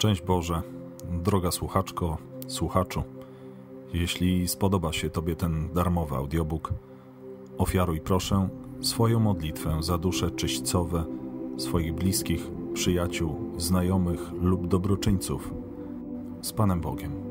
Szczęść Boże, droga słuchaczko, słuchaczu. Jeśli spodoba się Tobie ten darmowy audiobook, ofiaruj proszę swoją modlitwę za dusze czyśćcowe swoich bliskich, przyjaciół, znajomych lub dobroczyńców. Z Panem Bogiem.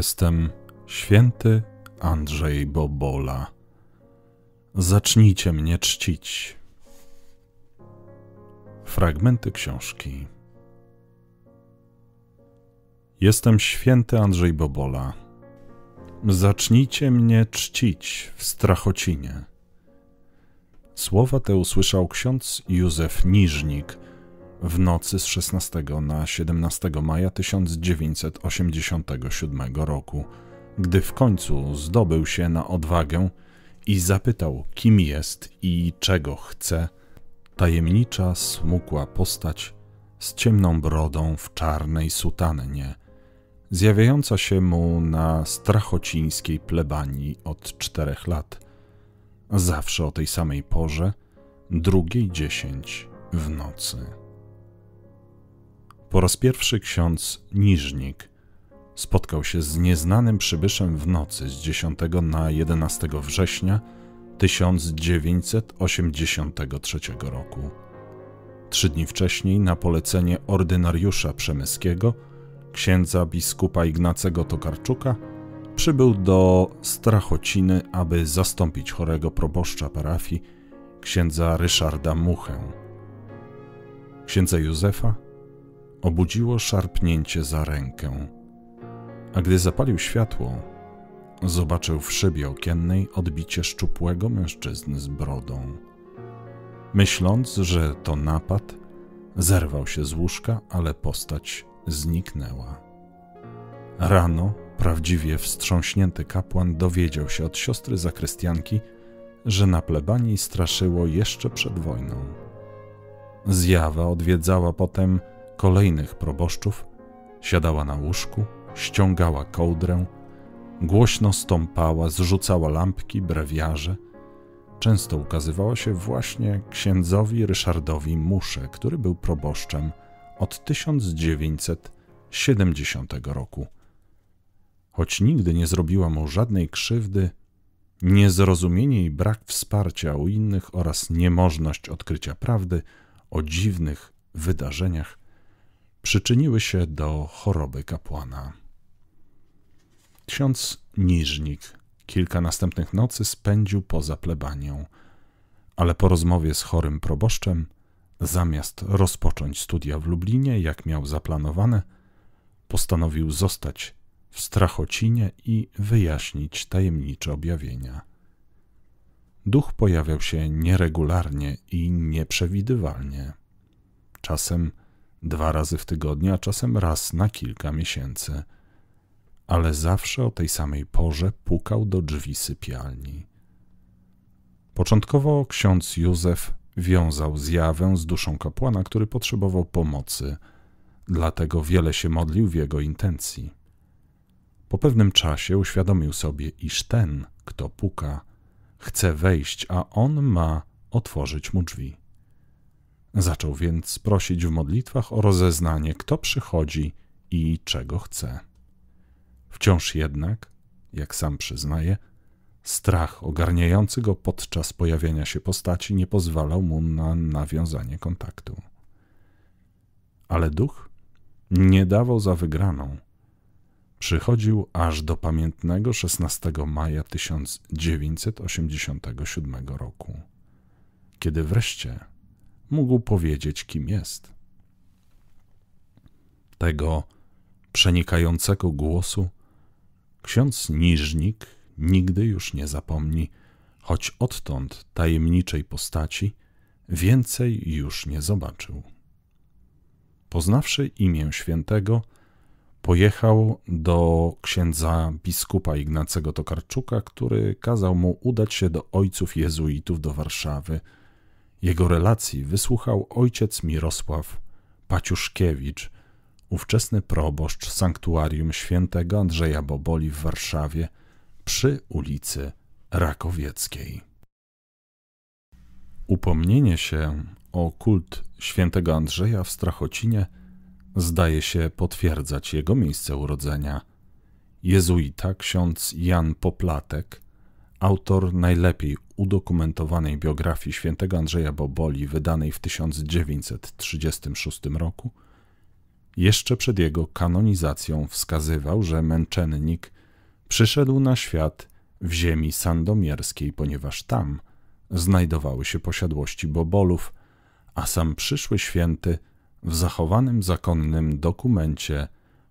jestem święty Andrzej Bobola. Zacznijcie mnie czcić. Fragmenty książki. Jestem święty Andrzej Bobola. Zacznijcie mnie czcić w Strachocinie. Słowa te usłyszał ksiądz Józef Niżnik – w nocy z 16 na 17 maja 1987 roku, gdy w końcu zdobył się na odwagę i zapytał, kim jest i czego chce, tajemnicza, smukła postać z ciemną brodą w czarnej sutannie, zjawiająca się mu na strachocińskiej plebanii od czterech lat. Zawsze o tej samej porze, drugiej dziesięć w nocy. Po raz pierwszy ksiądz Niżnik spotkał się z nieznanym przybyszem w nocy z 10 na 11 września 1983 roku. Trzy dni wcześniej, na polecenie ordynariusza przemyskiego, księdza biskupa Ignacego Tokarczuka, przybył do Strachociny, aby zastąpić chorego proboszcza parafii, księdza Ryszarda Muchę. Księdza Józefa obudziło szarpnięcie za rękę. A gdy zapalił światło, zobaczył w szybie okiennej odbicie szczupłego mężczyzny z brodą. Myśląc, że to napad, zerwał się z łóżka, ale postać zniknęła. Rano prawdziwie wstrząśnięty kapłan dowiedział się od siostry zakrystianki, że na plebanii straszyło jeszcze przed wojną. Zjawa odwiedzała potem kolejnych proboszczów, siadała na łóżku, ściągała kołdrę, głośno stąpała, zrzucała lampki, brewiarze. Często ukazywała się właśnie księdzowi Ryszardowi Musze, który był proboszczem od 1970 roku. Choć nigdy nie zrobiła mu żadnej krzywdy, niezrozumienie i brak wsparcia u innych oraz niemożność odkrycia prawdy o dziwnych wydarzeniach przyczyniły się do choroby kapłana. Ksiądz Niżnik kilka następnych nocy spędził poza plebanią, ale po rozmowie z chorym proboszczem, zamiast rozpocząć studia w Lublinie, jak miał zaplanowane, postanowił zostać w Strachocinie i wyjaśnić tajemnicze objawienia. Duch pojawiał się nieregularnie i nieprzewidywalnie. Czasem dwa razy w tygodniu, a czasem raz na kilka miesięcy. Ale zawsze o tej samej porze pukał do drzwi sypialni. Początkowo ksiądz Józef wiązał zjawę z duszą kapłana, który potrzebował pomocy, dlatego wiele się modlił w jego intencji. Po pewnym czasie uświadomił sobie, iż ten, kto puka, chce wejść, a on ma otworzyć mu drzwi. Zaczął więc prosić w modlitwach o rozeznanie, kto przychodzi i czego chce. Wciąż jednak, jak sam przyznaje, strach ogarniający go podczas pojawienia się postaci nie pozwalał mu na nawiązanie kontaktu. Ale duch nie dawał za wygraną. Przychodził aż do pamiętnego 16 maja 1987 roku, kiedy wreszcie mógł powiedzieć, kim jest. Tego przenikającego głosu ksiądz Niżnik nigdy już nie zapomni, choć odtąd tajemniczej postaci więcej już nie zobaczył. Poznawszy imię świętego, pojechał do księdza biskupa Ignacego Tokarczuka, który kazał mu udać się do ojców jezuitów do Warszawy – jego relacji wysłuchał ojciec Mirosław Paciuszkiewicz, ówczesny proboszcz sanktuarium świętego Andrzeja Boboli w Warszawie przy ulicy Rakowieckiej. Upomnienie się o kult świętego Andrzeja w Strachocinie zdaje się potwierdzać jego miejsce urodzenia. Jezuita ksiądz Jan Poplatek, autor najlepiej udokumentowanej biografii świętego Andrzeja Boboli wydanej w 1936 roku, jeszcze przed jego kanonizacją wskazywał, że męczennik przyszedł na świat w ziemi sandomierskiej, ponieważ tam znajdowały się posiadłości Bobolów, a sam przyszły święty w zachowanym zakonnym dokumencie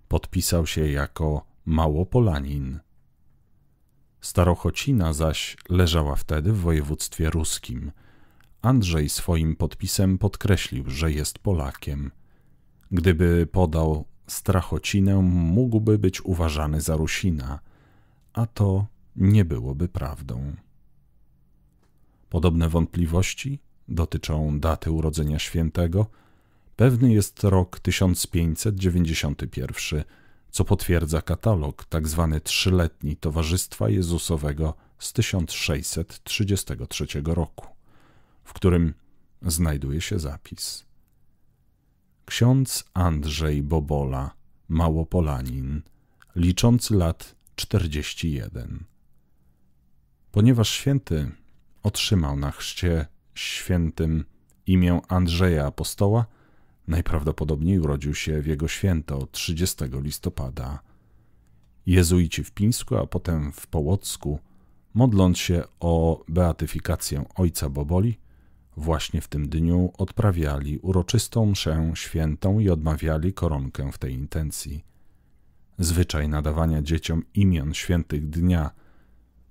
podpisał się jako Małopolanin. Starochocina zaś leżała wtedy w województwie ruskim. Andrzej swoim podpisem podkreślił, że jest Polakiem. Gdyby podał Strachocinę, mógłby być uważany za Rusina, a to nie byłoby prawdą. Podobne wątpliwości dotyczą daty urodzenia świętego. Pewny jest rok 1591, co potwierdza katalog tzw. Tak trzyletni Towarzystwa Jezusowego z 1633 roku, w którym znajduje się zapis. Ksiądz Andrzej Bobola, Małopolanin, liczący lat 41. Ponieważ święty otrzymał na chrzcie świętym imię Andrzeja Apostoła, Najprawdopodobniej urodził się w jego święto 30 listopada. Jezuici w Pińsku, a potem w Połocku, modląc się o beatyfikację ojca Boboli, właśnie w tym dniu odprawiali uroczystą mszę świętą i odmawiali koronkę w tej intencji. Zwyczaj nadawania dzieciom imion świętych dnia,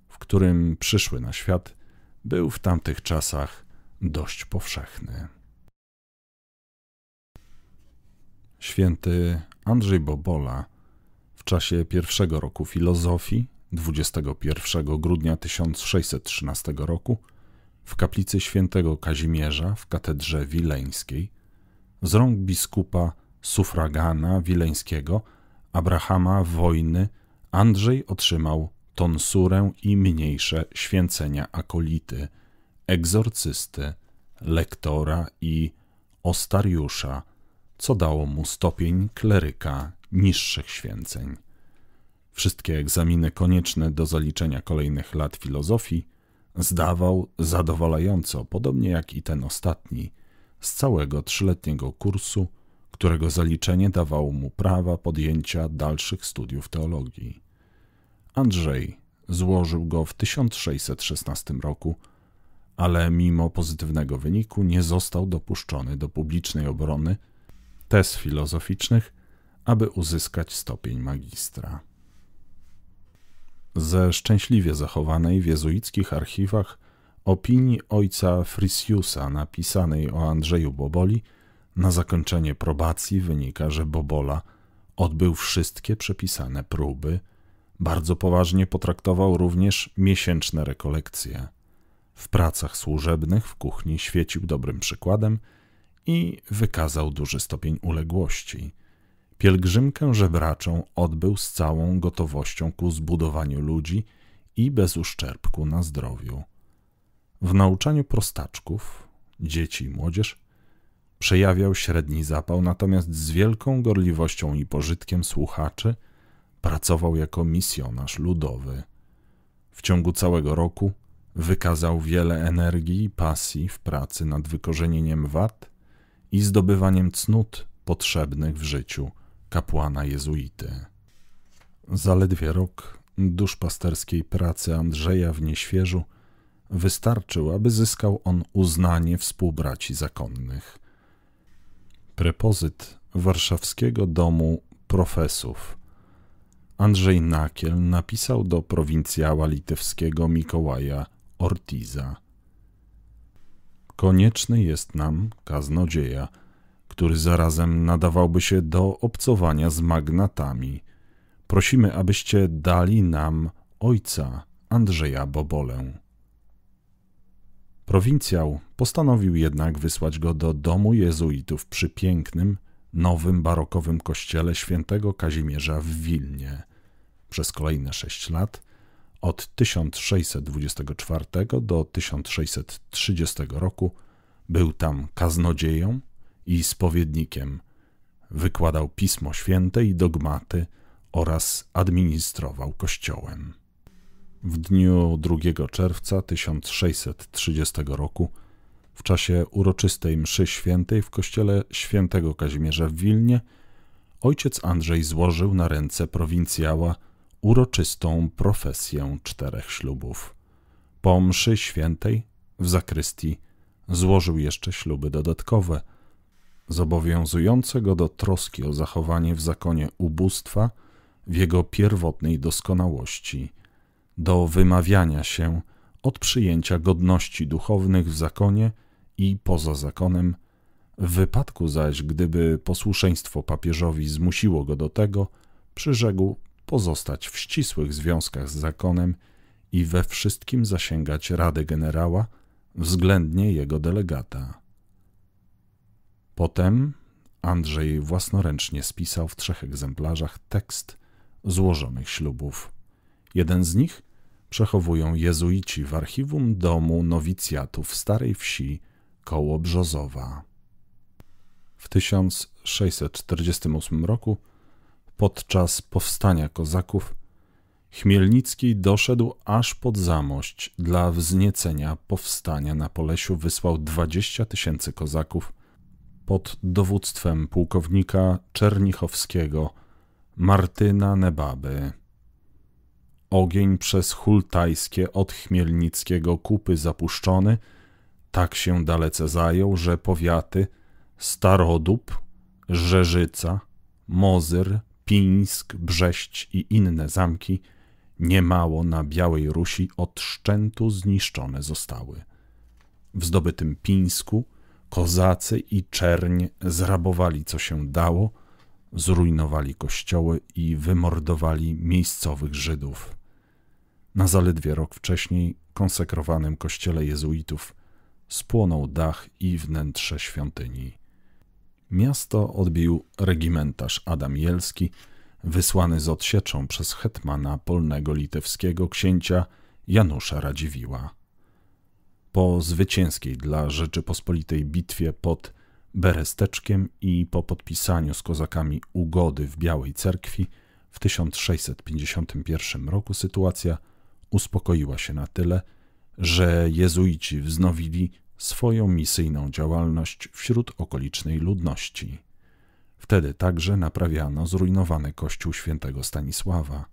w którym przyszły na świat, był w tamtych czasach dość powszechny. Święty Andrzej Bobola w czasie pierwszego roku filozofii 21 grudnia 1613 roku w kaplicy świętego Kazimierza w katedrze wileńskiej z rąk biskupa sufragana wileńskiego Abrahama Wojny Andrzej otrzymał tonsurę i mniejsze święcenia akolity, egzorcysty, lektora i ostariusza – co dało mu stopień kleryka niższych święceń. Wszystkie egzaminy konieczne do zaliczenia kolejnych lat filozofii zdawał zadowalająco, podobnie jak i ten ostatni, z całego trzyletniego kursu, którego zaliczenie dawało mu prawa podjęcia dalszych studiów teologii. Andrzej złożył go w 1616 roku, ale mimo pozytywnego wyniku nie został dopuszczony do publicznej obrony tez filozoficznych, aby uzyskać stopień magistra. Ze szczęśliwie zachowanej w jezuickich archiwach opinii ojca Frisiusa napisanej o Andrzeju Boboli na zakończenie probacji wynika, że Bobola odbył wszystkie przepisane próby, bardzo poważnie potraktował również miesięczne rekolekcje. W pracach służebnych w kuchni świecił dobrym przykładem – i wykazał duży stopień uległości. Pielgrzymkę żebraczą odbył z całą gotowością ku zbudowaniu ludzi i bez uszczerbku na zdrowiu. W nauczaniu prostaczków, dzieci i młodzież, przejawiał średni zapał, natomiast z wielką gorliwością i pożytkiem słuchaczy pracował jako misjonarz ludowy. W ciągu całego roku wykazał wiele energii i pasji w pracy nad wykorzenieniem wad i zdobywaniem cnót potrzebnych w życiu kapłana jezuity. Zaledwie rok duszpasterskiej pracy Andrzeja w Nieświeżu wystarczył, aby zyskał on uznanie współbraci zakonnych. Prepozyt warszawskiego domu profesów Andrzej Nakiel napisał do prowincjała litewskiego Mikołaja Ortiza – konieczny jest nam kaznodzieja, który zarazem nadawałby się do obcowania z magnatami. Prosimy, abyście dali nam ojca Andrzeja Bobolę. Prowincjał postanowił jednak wysłać go do domu jezuitów przy pięknym, nowym barokowym kościele świętego Kazimierza w Wilnie. Przez kolejne sześć lat od 1624 do 1630 roku był tam kaznodzieją i spowiednikiem. Wykładał Pismo Święte i dogmaty oraz administrował kościołem. W dniu 2 czerwca 1630 roku w czasie uroczystej mszy świętej w kościele świętego Kazimierza w Wilnie ojciec Andrzej złożył na ręce prowincjała uroczystą profesję czterech ślubów. Po mszy świętej w zakrystii złożył jeszcze śluby dodatkowe, zobowiązujące go do troski o zachowanie w zakonie ubóstwa w jego pierwotnej doskonałości, do wymawiania się od przyjęcia godności duchownych w zakonie i poza zakonem, w wypadku zaś, gdyby posłuszeństwo papieżowi zmusiło go do tego, przyrzekł pozostać w ścisłych związkach z zakonem i we wszystkim zasięgać rady generała względnie jego delegata. Potem Andrzej własnoręcznie spisał w trzech egzemplarzach tekst złożonych ślubów. Jeden z nich przechowują jezuici w archiwum domu nowicjatów starej wsi koło Brzozowa. W 1648 roku podczas powstania kozaków, Chmielnicki doszedł aż pod Zamość dla wzniecenia powstania na Polesiu wysłał 20 tysięcy kozaków pod dowództwem pułkownika Czernichowskiego Martyna Nebaby. Ogień przez hultajskie od Chmielnickiego kupy zapuszczony tak się dalece zajął, że powiaty Starodub, Rzeżyca, Mozyr, Pińsk, Brześć i inne zamki, niemało na Białej Rusi od szczętu zniszczone zostały. W zdobytym Pińsku kozacy i czerń zrabowali co się dało, zrujnowali kościoły i wymordowali miejscowych Żydów. Na zaledwie rok wcześniej konsekrowanym kościele jezuitów spłonął dach i wnętrze świątyni. Miasto odbił regimentarz Adam Jelski, wysłany z odsieczą przez hetmana polnego litewskiego księcia Janusza Radziwiła. Po zwycięskiej dla Rzeczypospolitej bitwie pod Beresteczkiem i po podpisaniu z kozakami ugody w Białej Cerkwi w 1651 roku sytuacja uspokoiła się na tyle, że jezuici wznowili swoją misyjną działalność wśród okolicznej ludności. Wtedy także naprawiano zrujnowany kościół świętego Stanisława.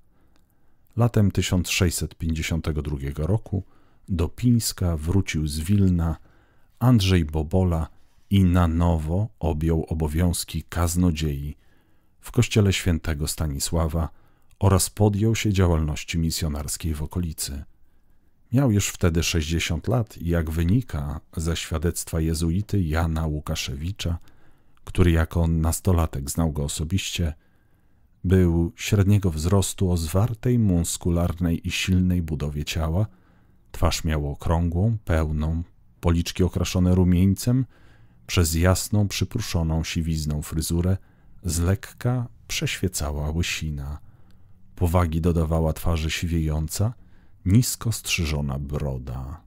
Latem 1652 roku do Pińska wrócił z Wilna Andrzej Bobola i na nowo objął obowiązki kaznodziei w kościele świętego Stanisława oraz podjął się działalności misjonarskiej w okolicy – Miał już wtedy 60 lat i jak wynika ze świadectwa jezuity Jana Łukaszewicza, który jako nastolatek znał go osobiście, był średniego wzrostu o zwartej, muskularnej i silnej budowie ciała, twarz miał okrągłą, pełną, policzki okraszone rumieńcem, przez jasną, przypruszoną siwizną fryzurę z lekka przeświecała łysina. Powagi dodawała twarzy siwiejąca – nisko strzyżona broda.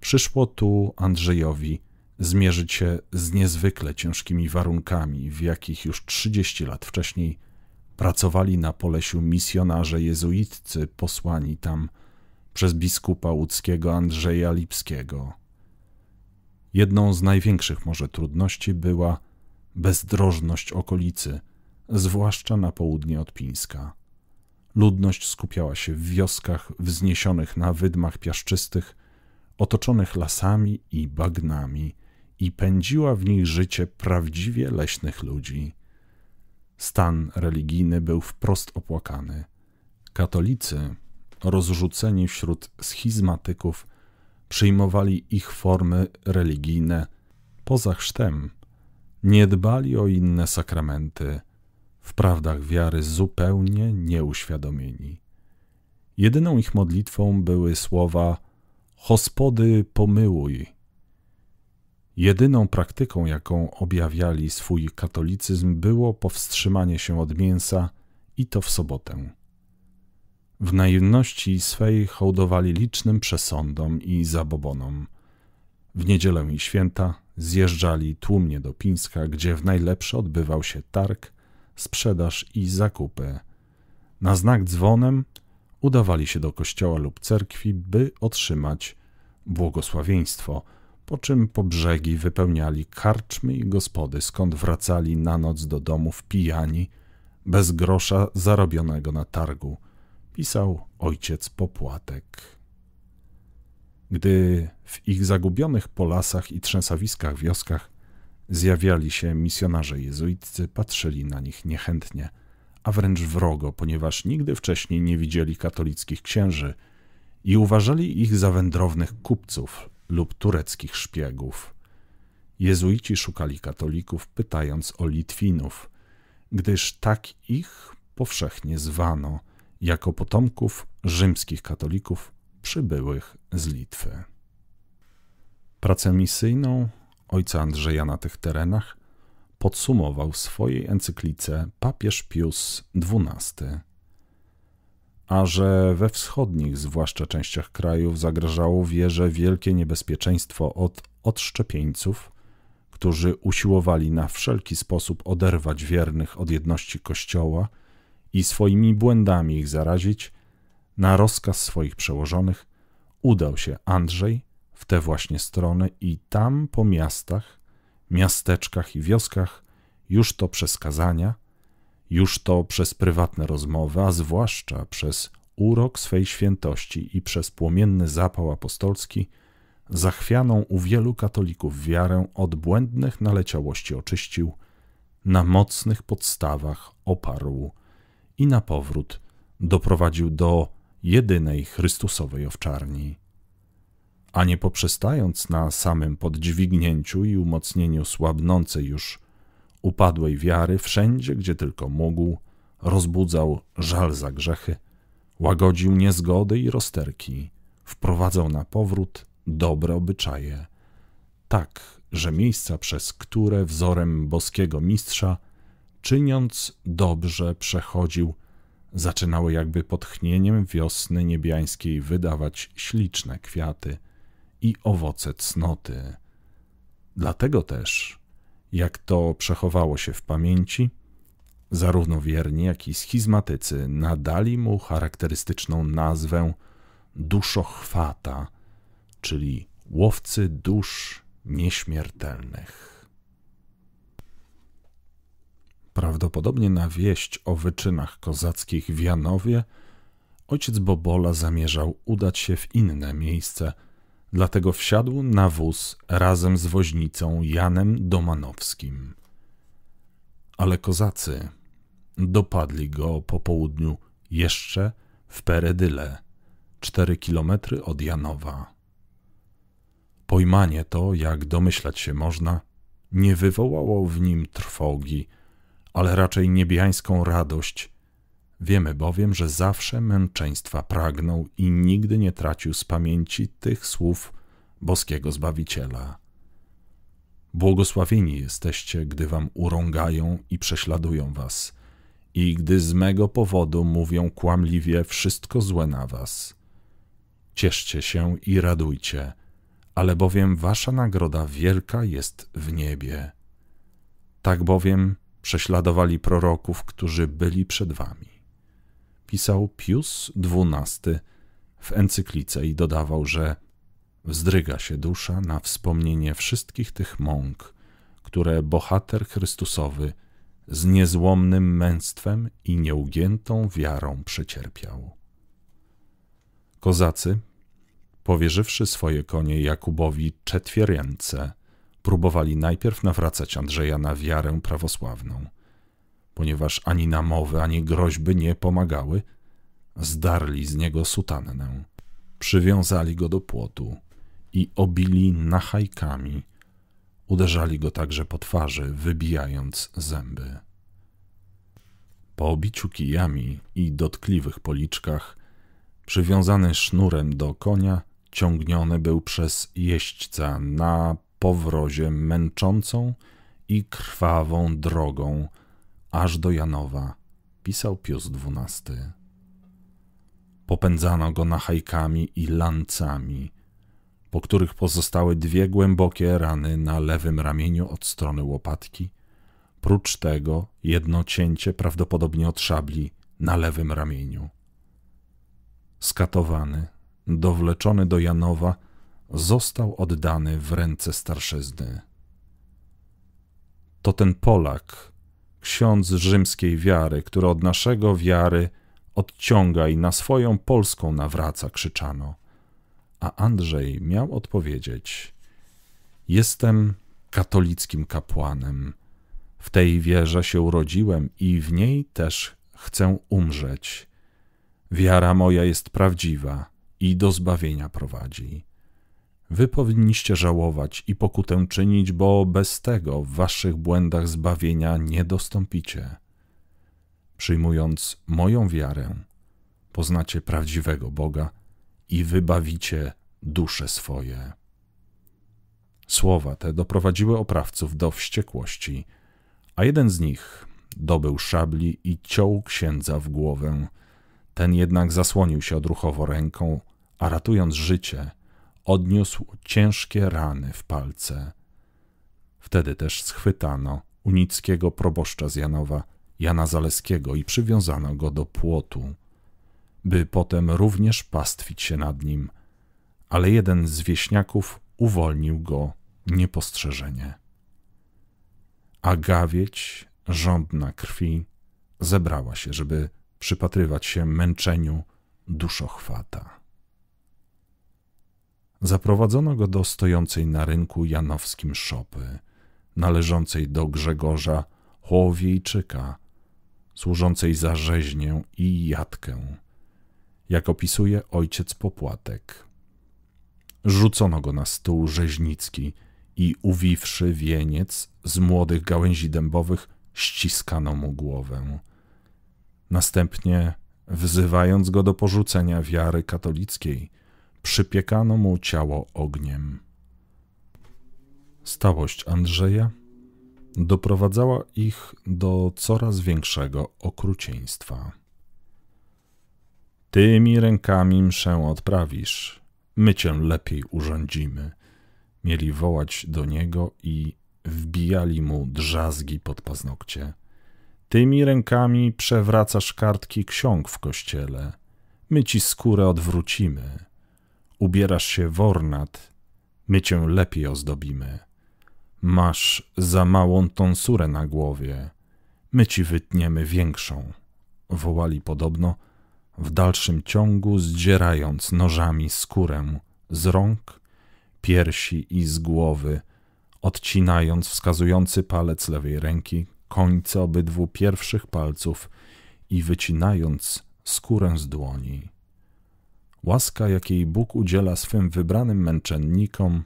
Przyszło tu Andrzejowi zmierzyć się z niezwykle ciężkimi warunkami, w jakich już 30 lat wcześniej pracowali na Polesiu misjonarze jezuitcy posłani tam przez biskupa łódzkiego Andrzeja Lipskiego. Jedną z największych może trudności była bezdrożność okolicy, zwłaszcza na południe od Pińska. Ludność skupiała się w wioskach wzniesionych na wydmach piaszczystych, otoczonych lasami i bagnami, i pędziła w nich życie prawdziwie leśnych ludzi. Stan religijny był wprost opłakany. Katolicy, rozrzuceni wśród schizmatyków, przyjmowali ich formy religijne poza chrztem. Nie dbali o inne sakramenty – w prawdach wiary zupełnie nieuświadomieni. Jedyną ich modlitwą były słowa Hospody pomyłuj. Jedyną praktyką, jaką objawiali swój katolicyzm, było powstrzymanie się od mięsa i to w sobotę. W naiwności swej hołdowali licznym przesądom i zabobonom. W niedzielę i święta zjeżdżali tłumnie do Pińska, gdzie w najlepsze odbywał się targ sprzedaż i zakupy. Na znak dzwonem udawali się do kościoła lub cerkwi, by otrzymać błogosławieństwo, po czym po brzegi wypełniali karczmy i gospody, skąd wracali na noc do domów pijani, bez grosza zarobionego na targu, pisał ojciec popłatek. Gdy w ich zagubionych po lasach i trzęsawiskach wioskach Zjawiali się misjonarze jezuiccy, patrzyli na nich niechętnie, a wręcz wrogo, ponieważ nigdy wcześniej nie widzieli katolickich księży i uważali ich za wędrownych kupców lub tureckich szpiegów. Jezuici szukali katolików, pytając o Litwinów, gdyż tak ich powszechnie zwano jako potomków rzymskich katolików przybyłych z Litwy. Pracę misyjną ojca Andrzeja na tych terenach, podsumował w swojej encyklice papież Pius XII. A że we wschodnich, zwłaszcza częściach krajów, zagrażało wierze wielkie niebezpieczeństwo od odszczepieńców, którzy usiłowali na wszelki sposób oderwać wiernych od jedności Kościoła i swoimi błędami ich zarazić, na rozkaz swoich przełożonych udał się Andrzej w te właśnie strony i tam po miastach, miasteczkach i wioskach już to przez kazania, już to przez prywatne rozmowy, a zwłaszcza przez urok swej świętości i przez płomienny zapał apostolski, zachwianą u wielu katolików wiarę od błędnych naleciałości oczyścił, na mocnych podstawach oparł i na powrót doprowadził do jedynej Chrystusowej owczarni a nie poprzestając na samym poddźwignięciu i umocnieniu słabnącej już upadłej wiary, wszędzie gdzie tylko mógł, rozbudzał żal za grzechy, łagodził niezgody i rozterki, wprowadzał na powrót dobre obyczaje, tak, że miejsca, przez które wzorem boskiego mistrza, czyniąc dobrze, przechodził, zaczynały jakby pod chnieniem wiosny niebiańskiej wydawać śliczne kwiaty – i owoce cnoty. Dlatego też, jak to przechowało się w pamięci, zarówno wierni, jak i schizmatycy nadali mu charakterystyczną nazwę duszochwata, czyli łowcy dusz nieśmiertelnych. Prawdopodobnie na wieść o wyczynach kozackich w Janowie ojciec Bobola zamierzał udać się w inne miejsce – dlatego wsiadł na wóz razem z woźnicą Janem Domanowskim. Ale kozacy dopadli go po południu jeszcze w Peredyle, cztery kilometry od Janowa. Pojmanie to, jak domyślać się można, nie wywołało w nim trwogi, ale raczej niebiańską radość Wiemy bowiem, że zawsze męczeństwa pragnął i nigdy nie tracił z pamięci tych słów boskiego Zbawiciela. Błogosławieni jesteście, gdy wam urągają i prześladują was, i gdy z mego powodu mówią kłamliwie wszystko złe na was. Cieszcie się i radujcie, ale bowiem wasza nagroda wielka jest w niebie. Tak bowiem prześladowali proroków, którzy byli przed wami pisał Pius XII w encyklice i dodawał, że wzdryga się dusza na wspomnienie wszystkich tych mąk, które bohater Chrystusowy z niezłomnym męstwem i nieugiętą wiarą przecierpiał. Kozacy, powierzywszy swoje konie Jakubowi Czetwierence, próbowali najpierw nawracać Andrzeja na wiarę prawosławną – ponieważ ani namowy, ani groźby nie pomagały, zdarli z niego sutannę, przywiązali go do płotu i obili nachajkami. Uderzali go także po twarzy, wybijając zęby. Po obiciu kijami i dotkliwych policzkach, przywiązany sznurem do konia, ciągniony był przez jeźdźca na powrozie męczącą i krwawą drogą aż do Janowa, pisał Pius XII. Popędzano go nachajkami i lancami, po których pozostały dwie głębokie rany na lewym ramieniu od strony łopatki, prócz tego jedno cięcie prawdopodobnie od szabli na lewym ramieniu. Skatowany, dowleczony do Janowa, został oddany w ręce starszyzny. To ten Polak, ksiądz rzymskiej wiary, który od naszego wiary odciąga i na swoją polską nawraca, krzyczano. A Andrzej miał odpowiedzieć: Jestem katolickim kapłanem. W tej wierze się urodziłem i w niej też chcę umrzeć. Wiara moja jest prawdziwa i do zbawienia prowadzi. Wy powinniście żałować i pokutę czynić, bo bez tego w waszych błędach zbawienia nie dostąpicie. Przyjmując moją wiarę, poznacie prawdziwego Boga i wybawicie dusze swoje. Słowa te doprowadziły oprawców do wściekłości, a jeden z nich dobył szabli i ciął księdza w głowę. Ten jednak zasłonił się odruchowo ręką, a ratując życie – odniósł ciężkie rany w palce. Wtedy też schwytano unickiego proboszcza z Janowa, Jana Zaleskiego i przywiązano go do płotu, by potem również pastwić się nad nim, ale jeden z wieśniaków uwolnił go niepostrzeżenie. A gawieć, żądna krwi, zebrała się, żeby przypatrywać się męczeniu duszochwata. Zaprowadzono go do stojącej na rynku janowskim szopy, należącej do Grzegorza Chłowiejczyka, służącej za rzeźnię i jatkę, jak opisuje ojciec Popłatek. Rzucono go na stół rzeźnicki i uwiwszy wieniec z młodych gałęzi dębowych, ściskano mu głowę. Następnie, wzywając go do porzucenia wiary katolickiej, przypiekano mu ciało ogniem. Stałość Andrzeja doprowadzała ich do coraz większego okrucieństwa. Tymi rękami mszę odprawisz, my cię lepiej urządzimy. Mieli wołać do niego i wbijali mu drzazgi pod paznokcie. Tymi rękami przewracasz kartki ksiąg w kościele. My ci skórę odwrócimy ubierasz się w ornat, my cię lepiej ozdobimy. Masz za małą tonsurę na głowie, my ci wytniemy większą. Wołali podobno, w dalszym ciągu zdzierając nożami skórę z rąk, piersi i z głowy, odcinając wskazujący palec lewej ręki końce obydwu pierwszych palców i wycinając skórę z dłoni. Łaska, jakiej Bóg udziela swym wybranym męczennikom,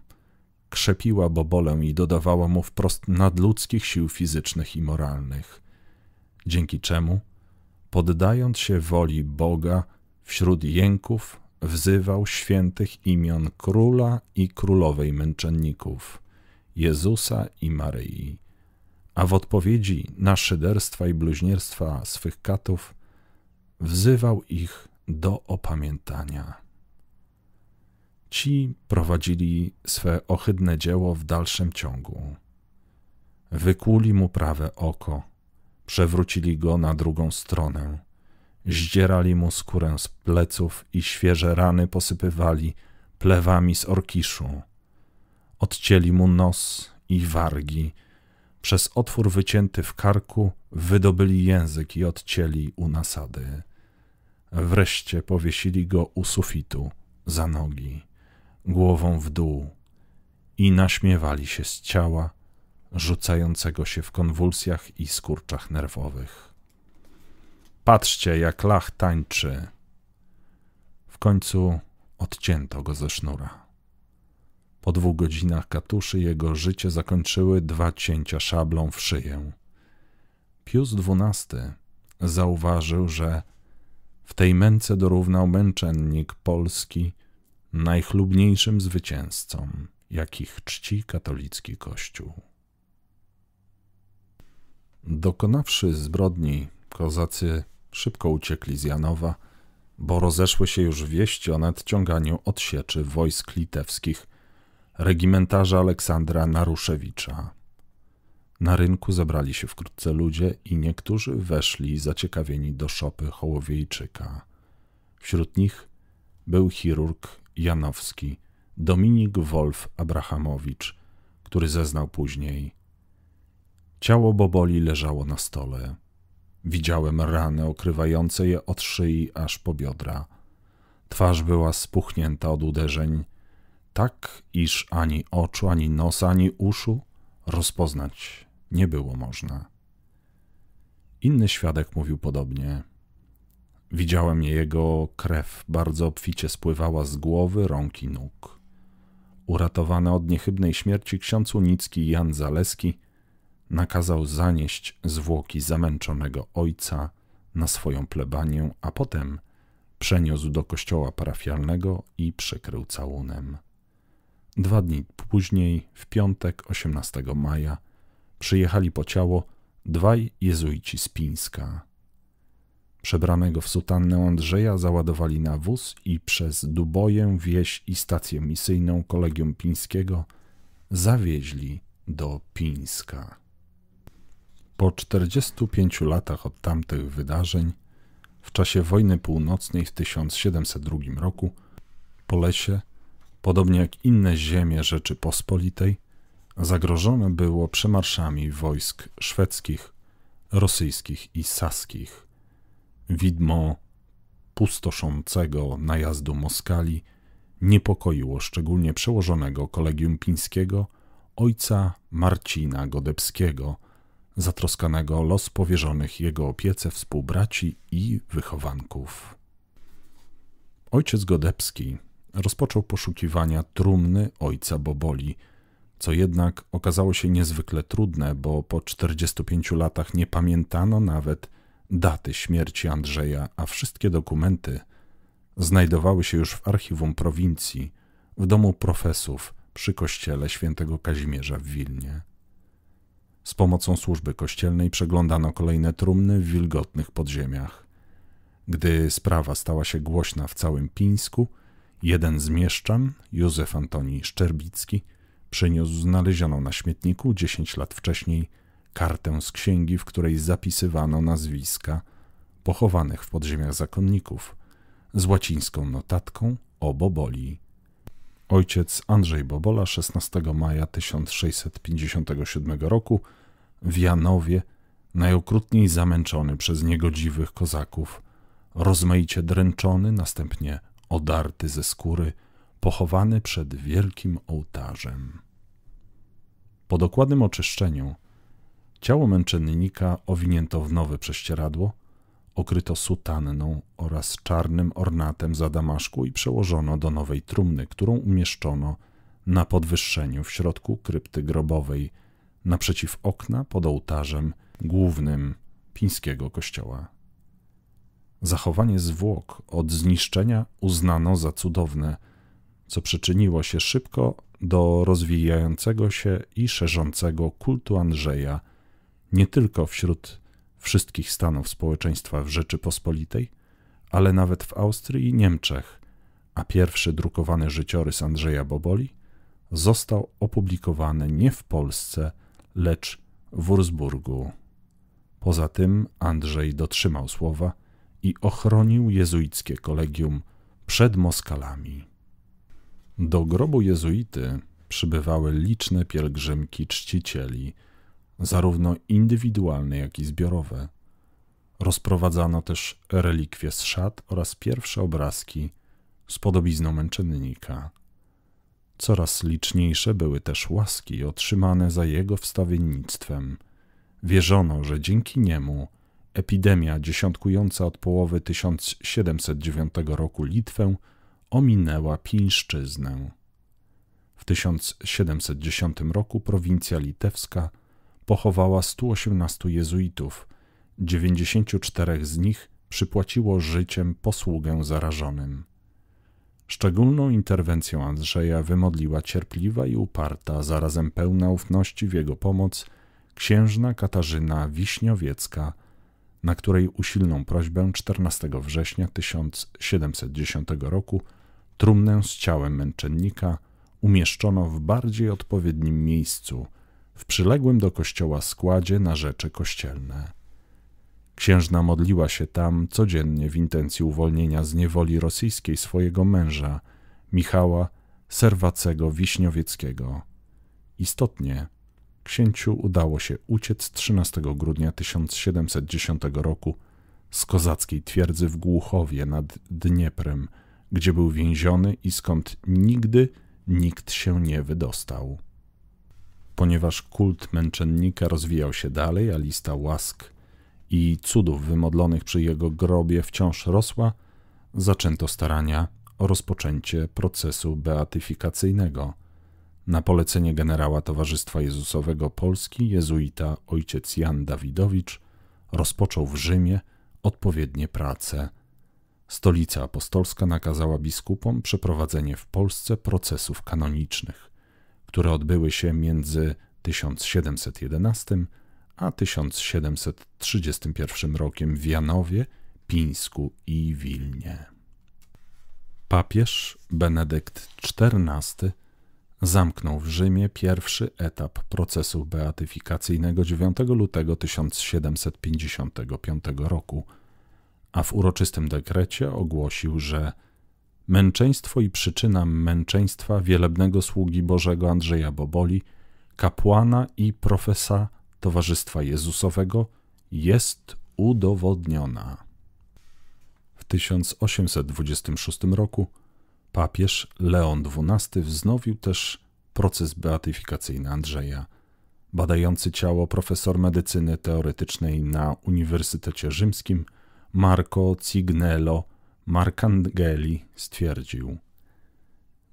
krzepiła Bobolę i dodawała mu wprost nadludzkich sił fizycznych i moralnych, dzięki czemu, poddając się woli Boga, wśród jęków wzywał świętych imion króla i królowej męczenników, Jezusa i Maryi, a w odpowiedzi na szyderstwa i bluźnierstwa swych katów wzywał ich do opamiętania. Ci prowadzili swe ohydne dzieło w dalszym ciągu. Wykłuli mu prawe oko, przewrócili go na drugą stronę, zdzierali mu skórę z pleców i świeże rany posypywali plewami z orkiszu. Odcięli mu nos i wargi, przez otwór wycięty w karku wydobyli język i odcięli u nasady. Wreszcie powiesili go u sufitu, za nogi, głową w dół i naśmiewali się z ciała, rzucającego się w konwulsjach i skurczach nerwowych. Patrzcie, jak lach tańczy. W końcu odcięto go ze sznura. Po dwóch godzinach katuszy jego życie zakończyły dwa cięcia szablą w szyję. Pius XII zauważył, że w tej męce dorównał męczennik Polski najchlubniejszym zwycięzcom, jakich czci katolicki Kościół. Dokonawszy zbrodni, kozacy szybko uciekli z Janowa, bo rozeszły się już wieści o nadciąganiu odsieczy wojsk litewskich regimentarza Aleksandra Naruszewicza – na rynku zebrali się wkrótce ludzie i niektórzy weszli zaciekawieni do szopy Hołowiejczyka. Wśród nich był chirurg Janowski, Dominik Wolf Abrahamowicz, który zeznał później. Ciało Boboli leżało na stole. Widziałem rany okrywające je od szyi aż po biodra. Twarz była spuchnięta od uderzeń, tak iż ani oczu, ani nosa, ani uszu rozpoznać nie było można. Inny świadek mówił podobnie. Widziałem jego krew bardzo obficie spływała z głowy, rąk i nóg. Uratowany od niechybnej śmierci ksiądz Unicki Jan Zaleski nakazał zanieść zwłoki zamęczonego ojca na swoją plebanię, a potem przeniósł do kościoła parafialnego i przykrył całunem. Dwa dni później, w piątek 18 maja przyjechali po ciało dwaj jezuici z Pińska. Przebranego w sutannę Andrzeja załadowali na wóz i przez Duboję, wieś i stację misyjną Kolegium Pińskiego zawieźli do Pińska. Po 45 latach od tamtych wydarzeń, w czasie wojny północnej w 1702 roku, Polesie, podobnie jak inne ziemie Rzeczypospolitej, zagrożone było przemarszami wojsk szwedzkich, rosyjskich i saskich. Widmo pustoszącego najazdu Moskali niepokoiło szczególnie przełożonego kolegium pińskiego ojca Marcina Godebskiego, zatroskanego o los powierzonych jego opiece współbraci i wychowanków. Ojciec Godebski rozpoczął poszukiwania trumny ojca Boboli – co jednak okazało się niezwykle trudne, bo po 45 latach nie pamiętano nawet daty śmierci Andrzeja, a wszystkie dokumenty znajdowały się już w archiwum prowincji, w domu profesów przy kościele świętego Kazimierza w Wilnie. Z pomocą służby kościelnej przeglądano kolejne trumny w wilgotnych podziemiach. Gdy sprawa stała się głośna w całym Pińsku, jeden z mieszczan, Józef Antoni Szczerbicki, Przyniósł znalezioną na śmietniku 10 lat wcześniej kartę z księgi, w której zapisywano nazwiska pochowanych w podziemiach zakonników z łacińską notatką o Boboli. Ojciec Andrzej Bobola 16 maja 1657 roku w Janowie, najokrutniej zamęczony przez niegodziwych kozaków, rozmaicie dręczony, następnie odarty ze skóry – pochowany przed wielkim ołtarzem. Po dokładnym oczyszczeniu ciało męczennika owinięto w nowe prześcieradło, okryto sutanną oraz czarnym ornatem za damaszku i przełożono do nowej trumny, którą umieszczono na podwyższeniu w środku krypty grobowej, naprzeciw okna pod ołtarzem głównym pińskiego kościoła. Zachowanie zwłok od zniszczenia uznano za cudowne – co przyczyniło się szybko do rozwijającego się i szerzącego kultu Andrzeja nie tylko wśród wszystkich stanów społeczeństwa w Rzeczypospolitej, ale nawet w Austrii i Niemczech, a pierwszy drukowany życiorys Andrzeja Boboli został opublikowany nie w Polsce, lecz w Wurzburgu. Poza tym Andrzej dotrzymał słowa i ochronił jezuickie kolegium przed Moskalami. Do grobu jezuity przybywały liczne pielgrzymki czcicieli, zarówno indywidualne, jak i zbiorowe. Rozprowadzano też relikwie z szat oraz pierwsze obrazki z podobizną męczennika. Coraz liczniejsze były też łaski otrzymane za jego wstawiennictwem. Wierzono, że dzięki niemu epidemia dziesiątkująca od połowy 1709 roku Litwę – ominęła Pińszczyznę. W 1710 roku prowincja litewska pochowała 118 jezuitów, 94 z nich przypłaciło życiem posługę zarażonym. Szczególną interwencją Andrzeja wymodliła cierpliwa i uparta, zarazem pełna ufności w jego pomoc, księżna Katarzyna Wiśniowiecka, na której usilną prośbę 14 września 1710 roku Trumnę z ciałem męczennika umieszczono w bardziej odpowiednim miejscu, w przyległym do kościoła składzie na rzeczy kościelne. Księżna modliła się tam codziennie w intencji uwolnienia z niewoli rosyjskiej swojego męża, Michała Serwacego Wiśniowieckiego. Istotnie, księciu udało się uciec 13 grudnia 1710 roku z kozackiej twierdzy w Głuchowie nad Dnieprem – gdzie był więziony i skąd nigdy nikt się nie wydostał. Ponieważ kult męczennika rozwijał się dalej, a lista łask i cudów wymodlonych przy jego grobie wciąż rosła, zaczęto starania o rozpoczęcie procesu beatyfikacyjnego. Na polecenie generała Towarzystwa Jezusowego Polski jezuita ojciec Jan Dawidowicz rozpoczął w Rzymie odpowiednie prace Stolica Apostolska nakazała biskupom przeprowadzenie w Polsce procesów kanonicznych, które odbyły się między 1711 a 1731 rokiem w Janowie, Pińsku i Wilnie. Papież Benedykt XIV zamknął w Rzymie pierwszy etap procesu beatyfikacyjnego 9 lutego 1755 roku – a w uroczystym dekrecie ogłosił, że męczeństwo i przyczyna męczeństwa wielebnego sługi Bożego Andrzeja Boboli, kapłana i profesa Towarzystwa Jezusowego jest udowodniona. W 1826 roku papież Leon XII wznowił też proces beatyfikacyjny Andrzeja. Badający ciało profesor medycyny teoretycznej na Uniwersytecie Rzymskim – Marco Cignello Marcangeli stwierdził: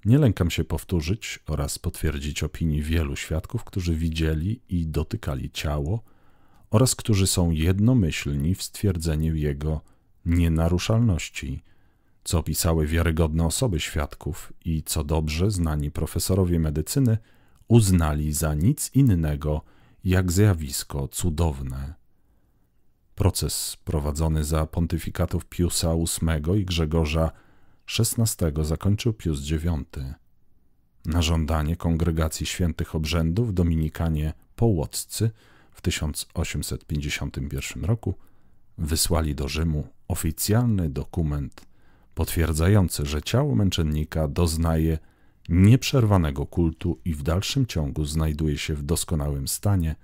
Nie lękam się powtórzyć oraz potwierdzić opinii wielu świadków, którzy widzieli i dotykali ciało oraz którzy są jednomyślni w stwierdzeniu jego nienaruszalności, co opisały wiarygodne osoby świadków i co dobrze znani profesorowie medycyny uznali za nic innego jak zjawisko cudowne. Proces prowadzony za pontyfikatów Piusa VIII i Grzegorza XVI zakończył Pius IX. Na żądanie Kongregacji Świętych Obrzędów Dominikanie Połoccy w 1851 roku wysłali do Rzymu oficjalny dokument potwierdzający, że ciało męczennika doznaje nieprzerwanego kultu i w dalszym ciągu znajduje się w doskonałym stanie,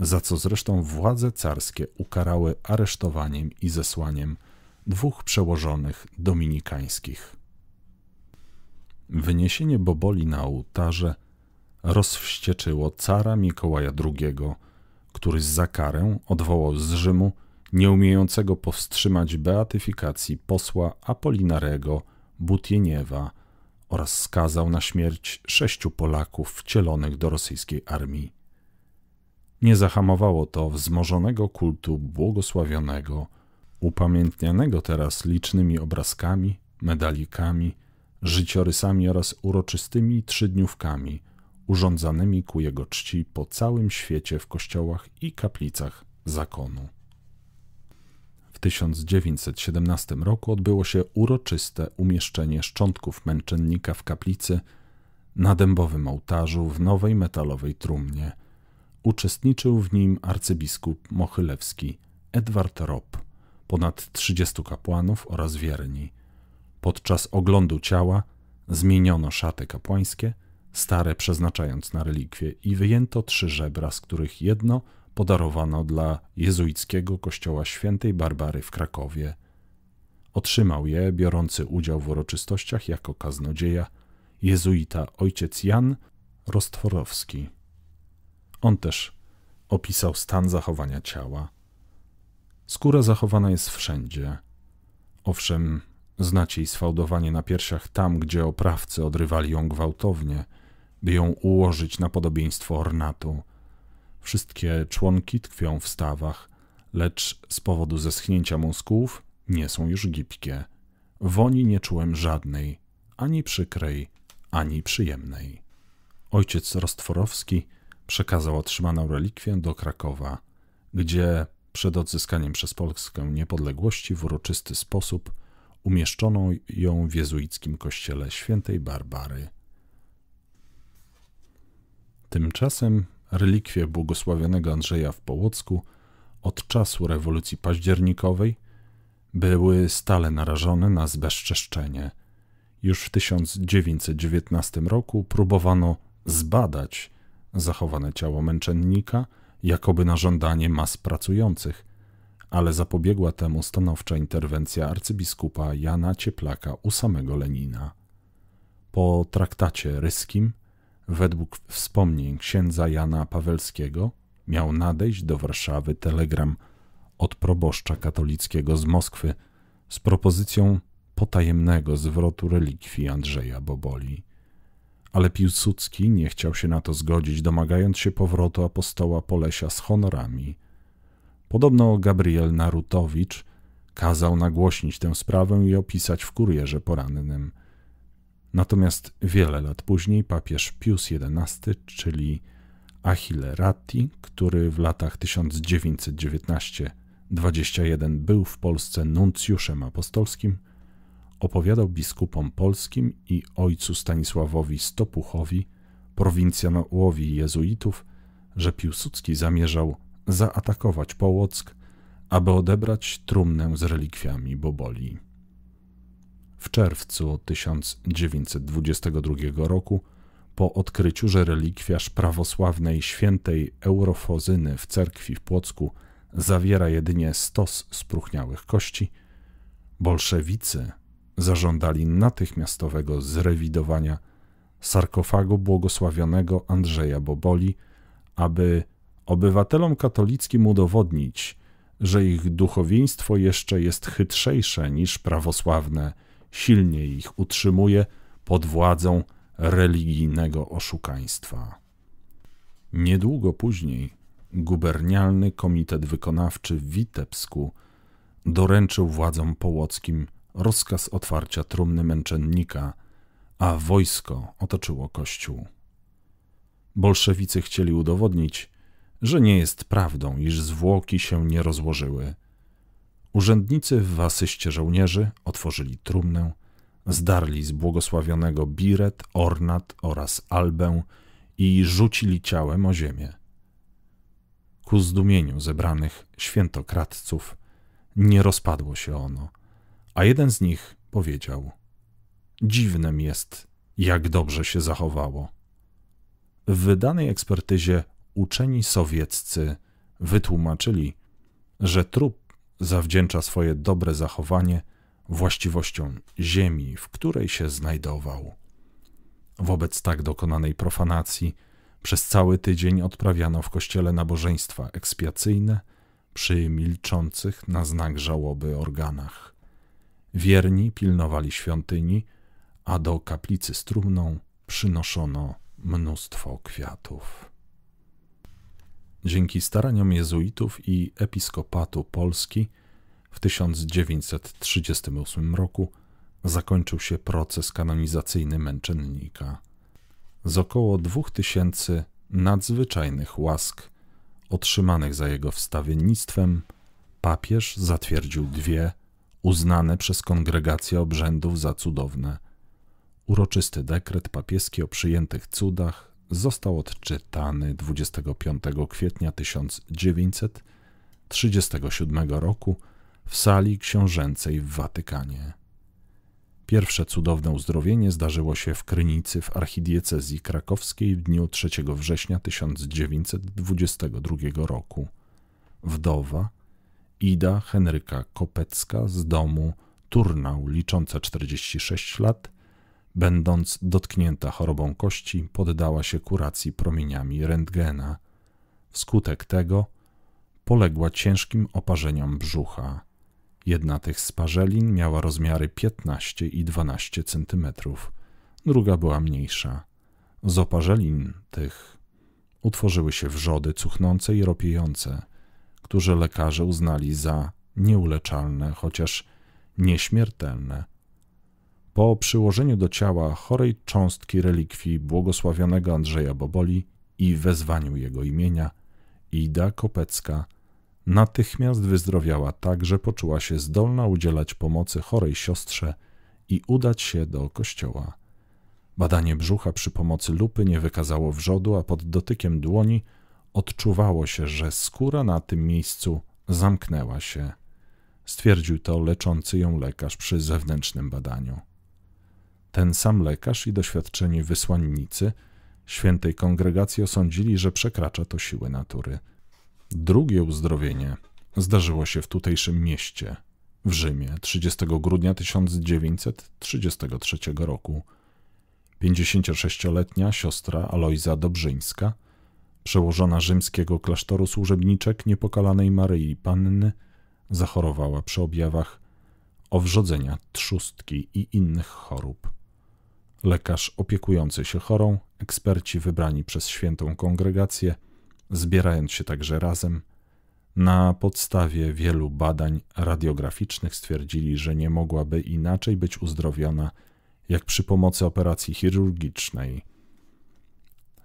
za co zresztą władze carskie ukarały aresztowaniem i zesłaniem dwóch przełożonych dominikańskich. Wyniesienie Boboli na ołtarze rozwścieczyło cara Mikołaja II, który za karę odwołał z Rzymu nieumiejącego powstrzymać beatyfikacji posła Apolinarego Butieniewa oraz skazał na śmierć sześciu Polaków wcielonych do rosyjskiej armii nie zahamowało to wzmożonego kultu błogosławionego, upamiętnianego teraz licznymi obrazkami, medalikami, życiorysami oraz uroczystymi trzydniówkami, urządzanymi ku jego czci po całym świecie w kościołach i kaplicach zakonu. W 1917 roku odbyło się uroczyste umieszczenie szczątków męczennika w kaplicy na dębowym ołtarzu w nowej metalowej trumnie – Uczestniczył w nim arcybiskup Mochylewski Edward Rob, ponad 30 kapłanów oraz wierni. Podczas oglądu ciała zmieniono szaty kapłańskie, stare przeznaczając na relikwie i wyjęto trzy żebra, z których jedno podarowano dla jezuickiego kościoła świętej Barbary w Krakowie. Otrzymał je, biorący udział w uroczystościach jako kaznodzieja, jezuita ojciec Jan Rostworowski. On też opisał stan zachowania ciała. Skóra zachowana jest wszędzie. Owszem, znacie jej sfałdowanie na piersiach tam, gdzie oprawcy odrywali ją gwałtownie, by ją ułożyć na podobieństwo ornatu. Wszystkie członki tkwią w stawach, lecz z powodu zeschnięcia mózgów nie są już gipkie. Woni nie czułem żadnej, ani przykrej, ani przyjemnej. Ojciec Rostworowski – przekazał otrzymaną relikwię do Krakowa, gdzie przed odzyskaniem przez Polskę niepodległości w uroczysty sposób umieszczono ją w jezuickim kościele świętej Barbary. Tymczasem relikwie błogosławionego Andrzeja w Połocku od czasu rewolucji październikowej były stale narażone na zbezczeszczenie. Już w 1919 roku próbowano zbadać zachowane ciało męczennika, jakoby na żądanie mas pracujących, ale zapobiegła temu stanowcza interwencja arcybiskupa Jana Cieplaka u samego Lenina. Po traktacie ryskim, według wspomnień księdza Jana Pawelskiego, miał nadejść do Warszawy telegram od proboszcza katolickiego z Moskwy z propozycją potajemnego zwrotu relikwii Andrzeja Boboli ale Piłsudski nie chciał się na to zgodzić, domagając się powrotu apostoła Polesia z honorami. Podobno Gabriel Narutowicz kazał nagłośnić tę sprawę i opisać w kurierze porannym. Natomiast wiele lat później papież Pius XI, czyli Achille Ratti, który w latach 1919-21 był w Polsce nuncjuszem apostolskim, opowiadał biskupom polskim i ojcu Stanisławowi Stopuchowi, prowincjanołowi jezuitów, że Piłsudski zamierzał zaatakować Połock, aby odebrać trumnę z relikwiami Boboli. W czerwcu 1922 roku, po odkryciu, że relikwiarz prawosławnej świętej Eurofozyny w cerkwi w Płocku zawiera jedynie stos spruchniałych kości, bolszewicy zażądali natychmiastowego zrewidowania sarkofagu błogosławionego Andrzeja Boboli, aby obywatelom katolickim udowodnić, że ich duchowieństwo jeszcze jest chytrzejsze niż prawosławne, silniej ich utrzymuje pod władzą religijnego oszukaństwa. Niedługo później gubernialny komitet wykonawczy w Witebsku doręczył władzom połockim rozkaz otwarcia trumny męczennika, a wojsko otoczyło kościół. Bolszewicy chcieli udowodnić, że nie jest prawdą, iż zwłoki się nie rozłożyły. Urzędnicy w asyście żołnierzy otworzyli trumnę, zdarli z błogosławionego biret, ornat oraz albę i rzucili ciałem o ziemię. Ku zdumieniu zebranych świętokradców nie rozpadło się ono – a jeden z nich powiedział: Dziwnym jest, jak dobrze się zachowało. W wydanej ekspertyzie uczeni sowieccy wytłumaczyli, że trup zawdzięcza swoje dobre zachowanie właściwościom ziemi, w której się znajdował. Wobec tak dokonanej profanacji przez cały tydzień odprawiano w kościele nabożeństwa ekspiacyjne przy milczących na znak żałoby organach. Wierni pilnowali świątyni, a do kaplicy z trumną przynoszono mnóstwo kwiatów. Dzięki staraniom jezuitów i episkopatu Polski w 1938 roku zakończył się proces kanonizacyjny męczennika. Z około 2000 nadzwyczajnych łask otrzymanych za jego wstawiennictwem papież zatwierdził dwie uznane przez kongregację obrzędów za cudowne. Uroczysty dekret papieski o przyjętych cudach został odczytany 25 kwietnia 1937 roku w sali książęcej w Watykanie. Pierwsze cudowne uzdrowienie zdarzyło się w Krynicy w archidiecezji krakowskiej w dniu 3 września 1922 roku. Wdowa, Ida Henryka Kopecka z domu Turnał, licząca 46 lat, będąc dotknięta chorobą kości, poddała się kuracji promieniami rentgena. Wskutek tego poległa ciężkim oparzeniom brzucha. Jedna tych sparzelin miała rozmiary 15 i 12 cm, druga była mniejsza. Z oparzelin tych utworzyły się wrzody cuchnące i ropiejące które lekarze uznali za nieuleczalne, chociaż nieśmiertelne. Po przyłożeniu do ciała chorej cząstki relikwii błogosławionego Andrzeja Boboli i wezwaniu jego imienia, Ida Kopecka natychmiast wyzdrowiała tak, że poczuła się zdolna udzielać pomocy chorej siostrze i udać się do kościoła. Badanie brzucha przy pomocy lupy nie wykazało wrzodu, a pod dotykiem dłoni odczuwało się, że skóra na tym miejscu zamknęła się. Stwierdził to leczący ją lekarz przy zewnętrznym badaniu. Ten sam lekarz i doświadczeni wysłannicy świętej kongregacji osądzili, że przekracza to siły natury. Drugie uzdrowienie zdarzyło się w tutejszym mieście, w Rzymie, 30 grudnia 1933 roku. 56-letnia siostra Alojza Dobrzyńska – Przełożona rzymskiego klasztoru służebniczek niepokalanej Maryi Panny zachorowała przy objawach owrzodzenia trzustki i innych chorób. Lekarz opiekujący się chorą, eksperci wybrani przez świętą kongregację, zbierając się także razem, na podstawie wielu badań radiograficznych stwierdzili, że nie mogłaby inaczej być uzdrowiona, jak przy pomocy operacji chirurgicznej,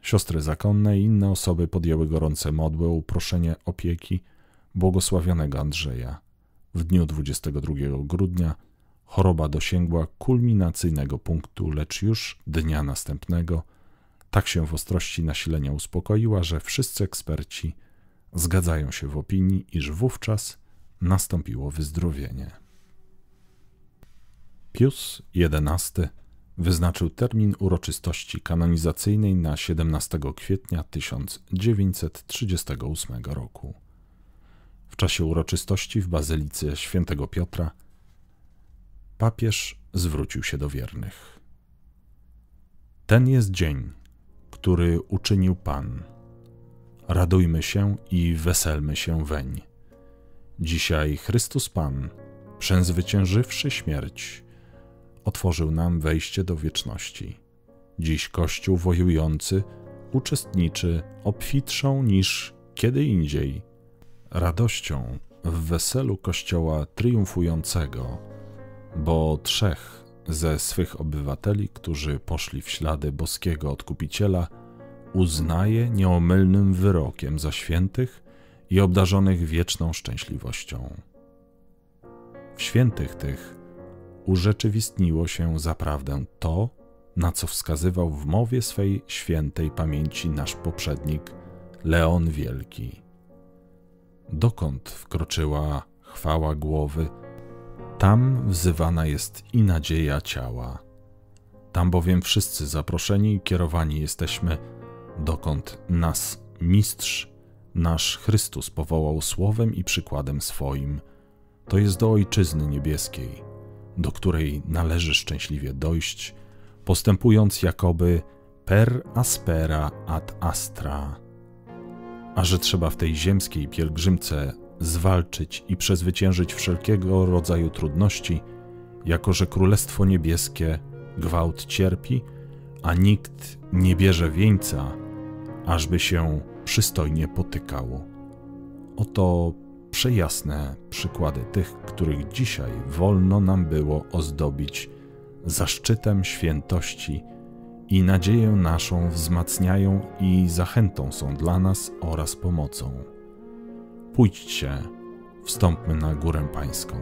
Siostry zakonne i inne osoby podjęły gorące modły o uproszenie opieki błogosławionego Andrzeja. W dniu 22 grudnia choroba dosięgła kulminacyjnego punktu, lecz już dnia następnego tak się w ostrości nasilenia uspokoiła, że wszyscy eksperci zgadzają się w opinii, iż wówczas nastąpiło wyzdrowienie. Pius XI wyznaczył termin uroczystości kanonizacyjnej na 17 kwietnia 1938 roku. W czasie uroczystości w bazylice świętego Piotra papież zwrócił się do wiernych. Ten jest dzień, który uczynił Pan. Radujmy się i weselmy się weń. Dzisiaj Chrystus Pan, przezwyciężywszy śmierć, otworzył nam wejście do wieczności. Dziś Kościół wojujący uczestniczy obfitszą niż kiedy indziej radością w weselu Kościoła triumfującego, bo trzech ze swych obywateli, którzy poszli w ślady boskiego odkupiciela, uznaje nieomylnym wyrokiem za świętych i obdarzonych wieczną szczęśliwością. W świętych tych urzeczywistniło się zaprawdę to, na co wskazywał w mowie swej świętej pamięci nasz poprzednik Leon Wielki. Dokąd wkroczyła chwała głowy, tam wzywana jest i nadzieja ciała. Tam bowiem wszyscy zaproszeni i kierowani jesteśmy, dokąd nas mistrz, nasz Chrystus powołał słowem i przykładem swoim, to jest do Ojczyzny Niebieskiej do której należy szczęśliwie dojść, postępując jakoby per aspera ad astra. A że trzeba w tej ziemskiej pielgrzymce zwalczyć i przezwyciężyć wszelkiego rodzaju trudności, jako że Królestwo Niebieskie gwałt cierpi, a nikt nie bierze wieńca, ażby się przystojnie potykało. Oto przejasne przykłady tych, których dzisiaj wolno nam było ozdobić zaszczytem świętości i nadzieję naszą wzmacniają i zachętą są dla nas oraz pomocą. Pójdźcie, wstąpmy na górę pańską.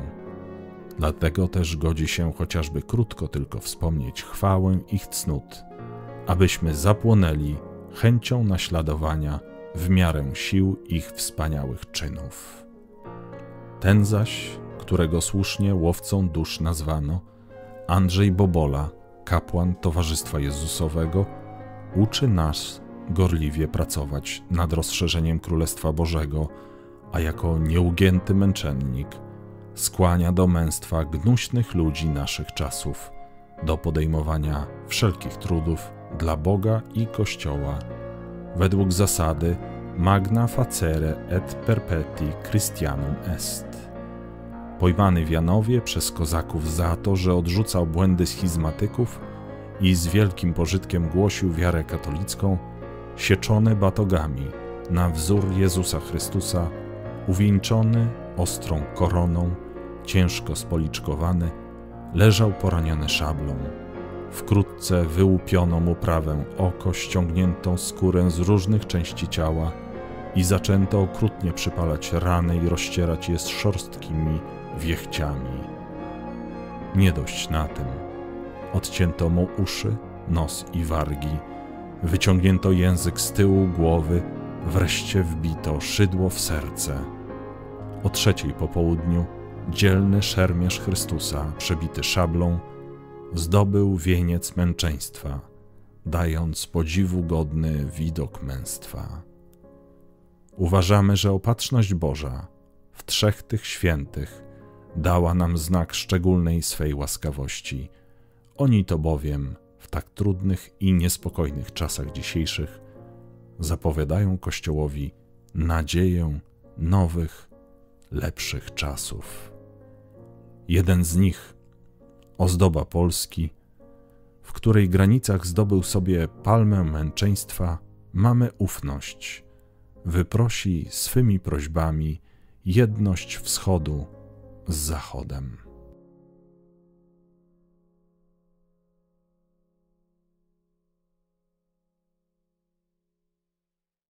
Dlatego też godzi się chociażby krótko tylko wspomnieć chwałę ich cnót, abyśmy zapłonęli chęcią naśladowania w miarę sił ich wspaniałych czynów. Ten zaś, którego słusznie łowcą dusz nazwano, Andrzej Bobola, kapłan Towarzystwa Jezusowego, uczy nas gorliwie pracować nad rozszerzeniem Królestwa Bożego, a jako nieugięty męczennik skłania do męstwa gnuśnych ludzi naszych czasów, do podejmowania wszelkich trudów dla Boga i Kościoła, według zasady magna facere et perpeti Christianum est pojmany w Janowie przez kozaków za to, że odrzucał błędy schizmatyków i z wielkim pożytkiem głosił wiarę katolicką, sieczony batogami na wzór Jezusa Chrystusa, uwieńczony ostrą koroną, ciężko spoliczkowany, leżał poraniony szablą. Wkrótce wyłupiono mu prawę oko, ściągniętą skórę z różnych części ciała i zaczęto okrutnie przypalać rany i rozcierać je z szorstkimi, wiechciami. Nie dość na tym. Odcięto mu uszy, nos i wargi, wyciągnięto język z tyłu głowy, wreszcie wbito szydło w serce. O trzeciej po południu dzielny szermierz Chrystusa, przebity szablą, zdobył wieniec męczeństwa, dając podziwu godny widok męstwa. Uważamy, że opatrzność Boża w trzech tych świętych dała nam znak szczególnej swej łaskawości. Oni to bowiem w tak trudnych i niespokojnych czasach dzisiejszych zapowiadają Kościołowi nadzieję nowych, lepszych czasów. Jeden z nich, ozdoba Polski, w której granicach zdobył sobie palmę męczeństwa, mamy ufność. Wyprosi swymi prośbami jedność wschodu z zachodem.